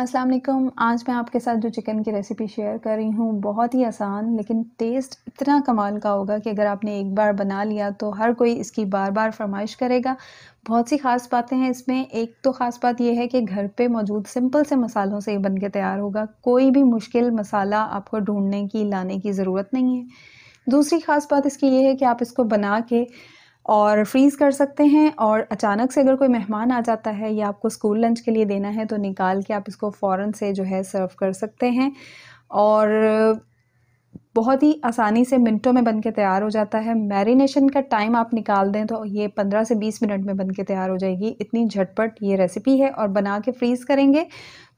अस्सलाम वालेकुम आज मैं आपके साथ जो चिकन की रेसिपी शेयर कर रही हूँ बहुत ही आसान लेकिन टेस्ट इतना कमाल का होगा कि अगर आपने एक बार बना लिया तो हर कोई इसकी बार बार फरमाइश करेगा बहुत सी ख़ास बातें हैं इसमें एक तो ख़ास बात यह है कि घर पे मौजूद सिंपल से मसालों से ये बन के तैयार होगा कोई भी मुश्किल मसाला आपको ढूँढने की लाने की ज़रूरत नहीं है दूसरी ख़ास बात इसकी ये है कि आप इसको बना के और फ्रीज़ कर सकते हैं और अचानक से अगर कोई मेहमान आ जाता है या आपको स्कूल लंच के लिए देना है तो निकाल के आप इसको फ़ौर से जो है सर्व कर सकते हैं और बहुत ही आसानी से मिनटों में बन के तैयार हो जाता है मैरिनेशन का टाइम आप निकाल दें तो ये 15 से 20 मिनट में बन के तैयार हो जाएगी इतनी झटपट ये रेसिपी है और बना के फ्रीज़ करेंगे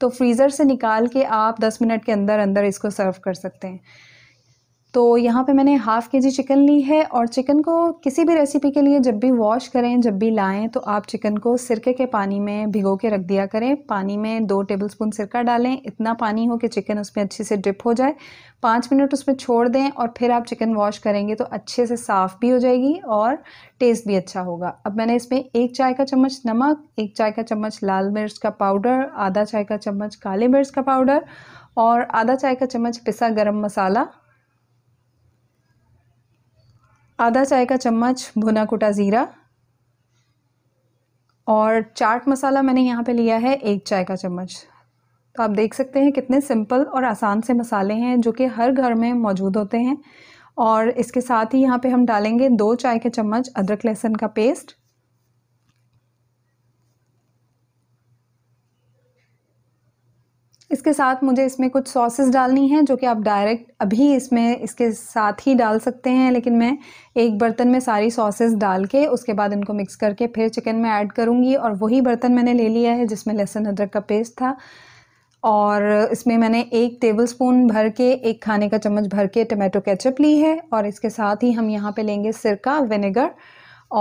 तो फ्रीज़र से निकाल के आप 10 मिनट के अंदर अंदर इसको सर्व कर सकते हैं तो यहाँ पे मैंने हाफ़ के जी चिकन ली है और चिकन को किसी भी रेसिपी के लिए जब भी वॉश करें जब भी लाएं तो आप चिकन को सिरके के पानी में भिगो के रख दिया करें पानी में दो टेबलस्पून सिरका डालें इतना पानी हो कि चिकन उसमें अच्छे से ड्रिप हो जाए पाँच मिनट उसमें छोड़ दें और फिर आप चिकन वॉश करेंगे तो अच्छे से साफ़ भी हो जाएगी और टेस्ट भी अच्छा होगा अब मैंने इसमें एक चाय का चम्मच नमक एक चाय का चम्मच लाल मिर्च का पाउडर आधा चाय का चम्मच काले मिर्च का पाउडर और आधा चाय का चम्मच पिसा गरम मसाला आधा चाय का चम्मच भुना कुटा ज़ीरा और चाट मसाला मैंने यहाँ पे लिया है एक चाय का चम्मच तो आप देख सकते हैं कितने सिंपल और आसान से मसाले हैं जो कि हर घर में मौजूद होते हैं और इसके साथ ही यहाँ पे हम डालेंगे दो चाय के चम्मच अदरक लहसुन का पेस्ट इसके साथ मुझे इसमें कुछ सॉसेस डालनी है जो कि आप डायरेक्ट अभी इसमें इसके साथ ही डाल सकते हैं लेकिन मैं एक बर्तन में सारी सॉसेस डाल के उसके बाद इनको मिक्स करके फिर चिकन में ऐड करूँगी और वही बर्तन मैंने ले लिया है जिसमें लहसुन अदरक का पेस्ट था और इसमें मैंने एक टेबल स्पून भर के एक खाने का चम्मच भर के टमाटो केचप ली है और इसके साथ ही हम यहाँ पे लेंगे सिरका विनेगर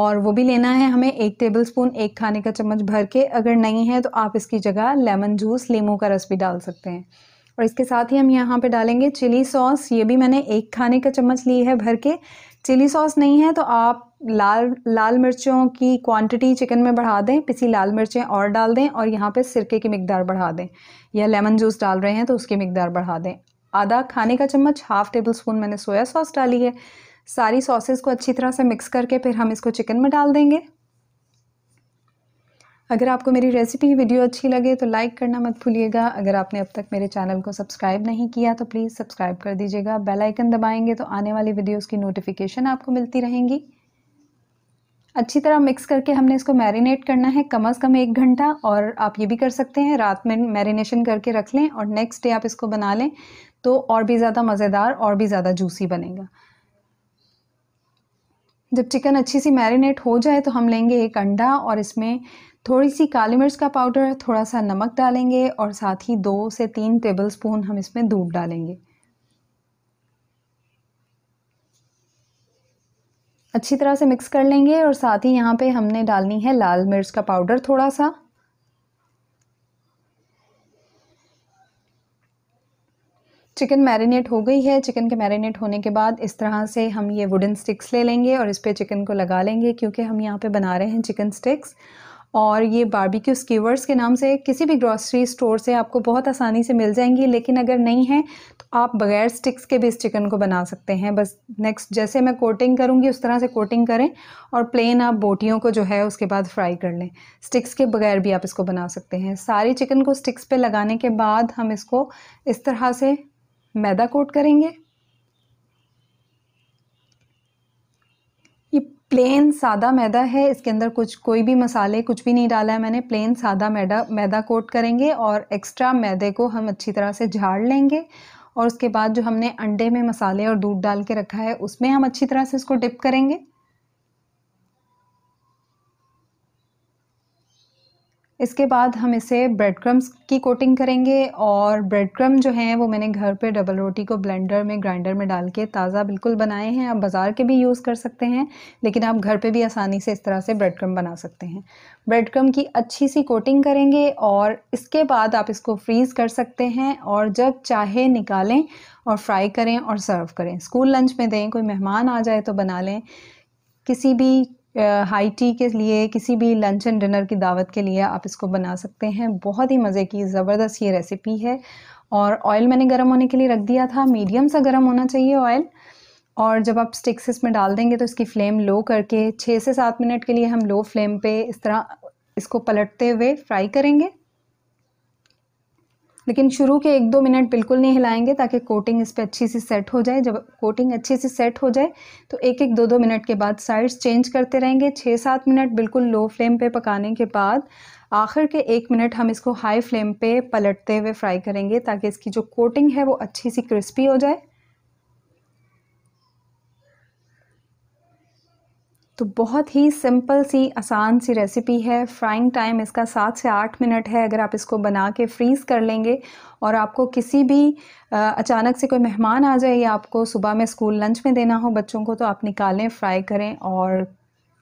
और वो भी लेना है हमें एक टेबल स्पून एक खाने का चम्मच भर के अगर नहीं है तो आप इसकी जगह लेमन जूस लेमू का रस भी डाल सकते हैं और इसके साथ ही हम यहाँ पे डालेंगे चिली सॉस ये भी मैंने एक खाने का चम्मच ली है भर के चिली सॉस नहीं है तो आप लाल लाल मिर्चों की क्वांटिटी चिकन में बढ़ा दें पिसी लाल मिर्चें और डाल दें और यहाँ पे सिरके की मकदार बढ़ा दें या लेमन जूस डाल रहे हैं तो उसकी मकदार बढ़ा दें आधा खाने का चम्मच हाफ़ टेबल स्पून मैंने सोया सॉस डाली है सारी सॉसेस को अच्छी तरह से मिक्स करके फिर हम इसको चिकन में डाल देंगे अगर आपको मेरी रेसिपी वीडियो अच्छी लगे तो लाइक करना मत भूलिएगा अगर आपने अब तक मेरे चैनल को सब्सक्राइब नहीं किया तो प्लीज़ सब्सक्राइब कर दीजिएगा बेल आइकन दबाएंगे तो आने वाली वीडियोस की नोटिफिकेशन आपको मिलती रहेंगी अच्छी तरह मिक्स करके हमने इसको मैरिनेट करना है कम अज़ कम एक घंटा और आप ये भी कर सकते हैं रात में मैरिनेशन करके रख लें और नेक्स्ट डे आप इसको बना लें तो और भी ज़्यादा मज़ेदार और भी ज़्यादा जूसी बनेगा जब चिकन अच्छी सी मैरिनेट हो जाए तो हम लेंगे एक अंडा और इसमें थोड़ी सी काली मिर्च का पाउडर थोड़ा सा नमक डालेंगे और साथ ही दो से तीन टेबल स्पून हम इसमें दूध डालेंगे अच्छी तरह से मिक्स कर लेंगे और साथ ही यहाँ पे हमने डालनी है लाल मिर्च का पाउडर थोड़ा सा चिकन मैरिनेट हो गई है चिकन के मैरिनेट होने के बाद इस तरह से हम ये वुडन स्टिक्स ले लेंगे और इस पर चिकन को लगा लेंगे क्योंकि हम यहाँ पे बना रहे हैं चिकन स्टिक्स और ये बारबेक्यू स्कीवर्स के नाम से किसी भी ग्रॉसरी स्टोर से आपको बहुत आसानी से मिल जाएंगी लेकिन अगर नहीं है तो आप बगैर स्टिक्स के भी इस चिकन को बना सकते हैं बस नेक्स्ट जैसे मैं कोटिंग करूँगी उस तरह से कोटिंग करें और प्लेन आप बोटियों को जो है उसके बाद फ्राई कर लें स्टिक्स के बगैर भी आप इसको बना सकते हैं सारी चिकन को स्टिक्स पर लगाने के बाद हम इसको इस तरह से मैदा कोट करेंगे ये प्लेन सादा मैदा है इसके अंदर कुछ कोई भी मसाले कुछ भी नहीं डाला है मैंने प्लेन सादा मैदा मैदा कोट करेंगे और एक्स्ट्रा मैदे को हम अच्छी तरह से झाड़ लेंगे और उसके बाद जो हमने अंडे में मसाले और दूध डाल के रखा है उसमें हम अच्छी तरह से इसको डिप करेंगे इसके बाद हम इसे ब्रेड क्रम्स की कोटिंग करेंगे और ब्रेड क्रम जो हैं वो मैंने घर पे डबल रोटी को ब्लेंडर में ग्राइंडर में डाल के ताज़ा बिल्कुल बनाए हैं आप बाज़ार के भी यूज़ कर सकते हैं लेकिन आप घर पे भी आसानी से इस तरह से ब्रेड क्रम बना सकते हैं ब्रेड क्रम की अच्छी सी कोटिंग करेंगे और इसके बाद आप इसको फ्रीज़ कर सकते हैं और जब चाहे निकालें और फ्राई करें और सर्व करें स्कूल लंच में दें कोई मेहमान आ जाए तो बना लें किसी भी हाई टी के लिए किसी भी लंच एंड डिनर की दावत के लिए आप इसको बना सकते हैं बहुत ही मज़े की ज़बरदस्त ये रेसिपी है और ऑयल मैंने गर्म होने के लिए रख दिया था मीडियम सा गर्म होना चाहिए ऑयल और जब आप स्टिक्स इसमें डाल देंगे तो इसकी फ्लेम लो करके छः से सात मिनट के लिए हम लो फ्लेम पे इस तरह इसको पलटते हुए फ्राई करेंगे लेकिन शुरू के एक दो मिनट बिल्कुल नहीं हिलाएंगे ताकि कोटिंग इस पर अच्छी सी सेट हो जाए जब कोटिंग अच्छी सी सेट हो जाए तो एक एक दो दो मिनट के बाद साइड्स चेंज करते रहेंगे छः सात मिनट बिल्कुल लो फ्लेम पे पकाने के बाद आखिर के एक मिनट हम इसको हाई फ्लेम पे पलटते हुए फ्राई करेंगे ताकि इसकी जो कोटिंग है वो अच्छी सी क्रिस्पी हो जाए तो बहुत ही सिंपल सी आसान सी रेसिपी है फ्राइंग टाइम इसका सात से आठ मिनट है अगर आप इसको बना के फ्रीज़ कर लेंगे और आपको किसी भी अचानक से कोई मेहमान आ जाए या आपको सुबह में स्कूल लंच में देना हो बच्चों को तो आप निकालें फ्राई करें और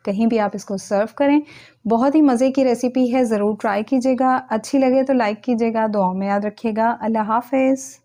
कहीं भी आप इसको सर्व करें बहुत ही मज़े की रेसिपी है ज़रूर ट्राई कीजिएगा अच्छी लगे तो लाइक कीजिएगा दुआओं में याद रखिएगा अल्लाह हाफिज़